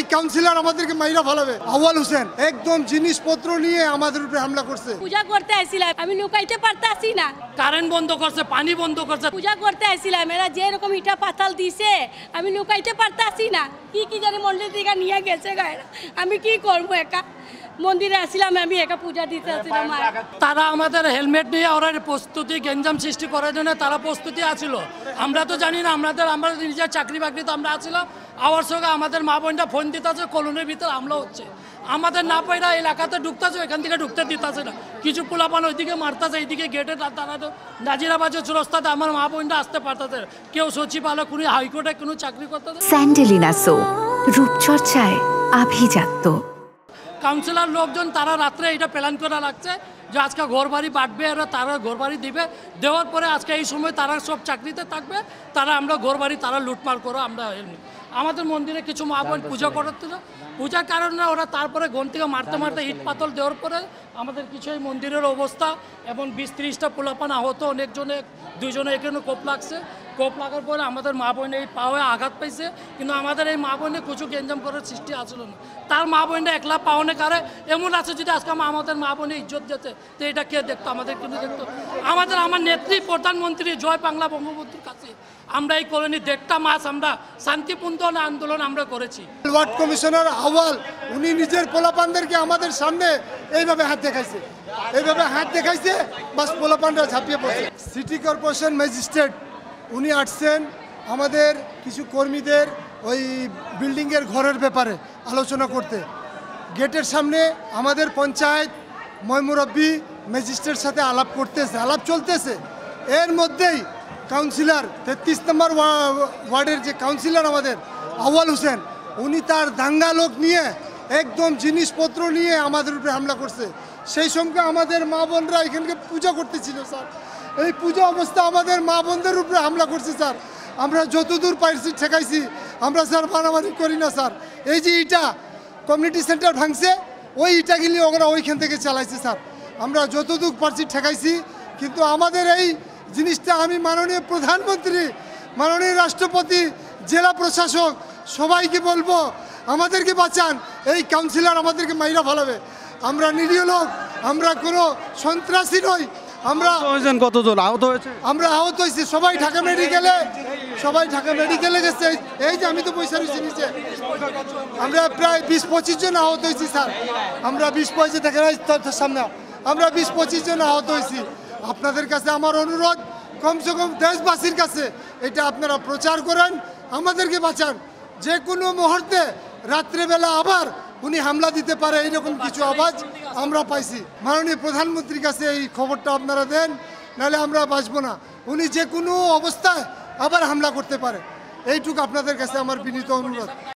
এই কাউন্সিলর আমাদেরকে মাইরা ফেলাবে আওয়াল হোসেন একদম জিনিসপত্র নিয়ে আমাদের উপরে হামলা করছে পূজা করতে আইছিলাম আমি লুকাইতে পারতাছি না কারেন্ট বন্ধ করছে পানি বন্ধ করছে পূজা করতে আইছিলাম এরা যে রকম ইটা পাতাল দিছে আমি লুকাইতে পারতাছি না কি কি জানি মন্দির থেকে নিয়ে গেছে গায়েরা আমি কি করবো একা মন্দিরে আসছিলাম আমি একা পূজা দিতে আসছিলাম তারা আমাদের হেলমেট নিয়ে ওরা প্রস্তুতি গেঞ্জাম সৃষ্টি করার জন্য তারা প্রস্তুতি আছিল আমরা তো জানি না আমাদের আমরা নিজের চাকরি বাকরি তো আমরা আছিলাম আওয়ার সঙ্গে আমাদের মা বোনটা ফোন দিতেছে কলোনির ভিতরে আমরা হচ্ছে আমাদের না পাইরা এলাকাতে ঢুকতেছে এখান থেকে ঢুকতে দিতেছে না কিছু পোলাপান ওইদিকে মারতেছে এইদিকে গেটে তারা তো নাজিরাবাজের চুরস্তাতে আমার মা বোনটা আসতে পারতেছে কেউ সচিবালয় কোনো হাইকোর্টে কোনো চাকরি করতে স্যান্ডেলিনাসো রূপচর্চায় আভিজাত্য কাউন্সিলর লোকজন তারা রাত্রে এটা প্ল্যান করা লাগছে যে আজকে ঘর বাড়ি বাঁটবে এরা তারা ঘর বাড়ি দিবে দেওয়ার পরে আজকে এই সময় তারা সব চাকরিতে থাকবে তারা আমরা ঘর বাড়ি তারা লুটমার করো আমরা এমনি আমাদের মন্দিরে কিছু মা বোন পূজা করছিল পূজার কারণে ওরা তারপরে গন থেকে মারতে মারতে ইট পাতল দেওয়ার পরে আমাদের কিছু এই মন্দিরের অবস্থা এবং বিশ ত্রিশটা পোলাপান আহত অনেকজনে দুইজনে এখানে কোপ লাগছে কোপ লাগার পরে আমাদের মা বোন এই পাওয়ে আঘাত পাইছে কিন্তু আমাদের এই মা বোনে কিছু গেঞ্জাম করার সৃষ্টি আসলো না তার মা বোনটা একলা পাওনে কারে এমন আছে যদি আজকে আমাদের মা বোনে ইজ্জত যেতে তো এটা কে দেখতো আমাদের কিন্তু দেখতো আমাদের আমার নেত্রী প্রধানমন্ত্রী জয় বাংলা বঙ্গবন্ধুর কাছে আমরা এই কলোনি দেড়টা মাস আমরা শান্তিপূর্ণ আন্দোলন আমরা করেছি ওয়ার্ড কমিশনার আহ্বাল উনি নিজের পোলাপানদেরকে আমাদের সামনে এইভাবে হাত দেখাইছে এইভাবে হাত দেখাইছে বাস পোলাপানরা ঝাঁপিয়ে পড়ছে সিটি কর্পোরেশন ম্যাজিস্ট্রেট উনি আসছেন আমাদের কিছু কর্মীদের ওই বিল্ডিংয়ের ঘরের ব্যাপারে আলোচনা করতে গেটের সামনে আমাদের পঞ্চায়েত ময়মুরব্বী ম্যাজিস্ট্রেট সাথে আলাপ করতেছে আলাপ চলতেছে এর মধ্যেই কাউন্সিলর তেত্রিশ নম্বর ওয়ার্ডের যে কাউন্সিলর আমাদের আউ্বাল হোসেন উনি তার দাঙ্গা লোক নিয়ে একদম জিনিসপত্র নিয়ে আমাদের উপরে হামলা করছে সেই সঙ্গে আমাদের মা বোনরা এখানকে পূজা করতেছিল স্যার এই পূজা অবস্থা আমাদের মা বোনদের উপরে হামলা করছে স্যার আমরা যতদূর পাইছি ঠেকাইছি আমরা স্যার মারামারি করি না স্যার এই যে ইটা কমিউনিটি সেন্টার ভাঙছে ওই ইটাগুলি ওরা ওইখান থেকে চালাইছে স্যার আমরা যতদূর পারছি ঠেকাইছি কিন্তু আমাদের এই জিনিসটা আমি মাননীয় প্রধানমন্ত্রী মাননীয় রাষ্ট্রপতি জেলা প্রশাসক সবাইকে বলবো আমাদেরকে বাঁচান এই কাউন্সিলর আমাদেরকে মাইরা ফেলাবে আমরা নিরীহ লোক আমরা কোনো সন্ত্রাসী নই আমরা হয়েছেন কতজন আহত হয়েছে আমরা আহত হয়েছি সবাই ঢাকা মেডিকেলে সবাই ঢাকা মেডিকেলে গেছে এই যে আমি তো পয়সা রয়েছি নিচে আমরা প্রায় বিশ পঁচিশ জন আহত হয়েছি স্যার আমরা বিশ পঁচিশ দেখে সামনে আমরা বিশ পঁচিশ জন আহত হয়েছি আপনাদের কাছে আমার অনুরোধ কমসে কম দেশবাসীর কাছে এটা আপনারা প্রচার করেন আমাদেরকে বাঁচান যে কোনো মুহূর্তে রাত্রেবেলা আবার উনি হামলা দিতে পারে এইরকম কিছু আওয়াজ আমরা পাইছি মাননীয় প্রধানমন্ত্রীর কাছে এই খবরটা আপনারা দেন নাহলে আমরা বাঁচবো না উনি যে কোনো অবস্থায় আবার হামলা করতে পারে এইটুকু আপনাদের কাছে আমার বিনীত অনুরোধ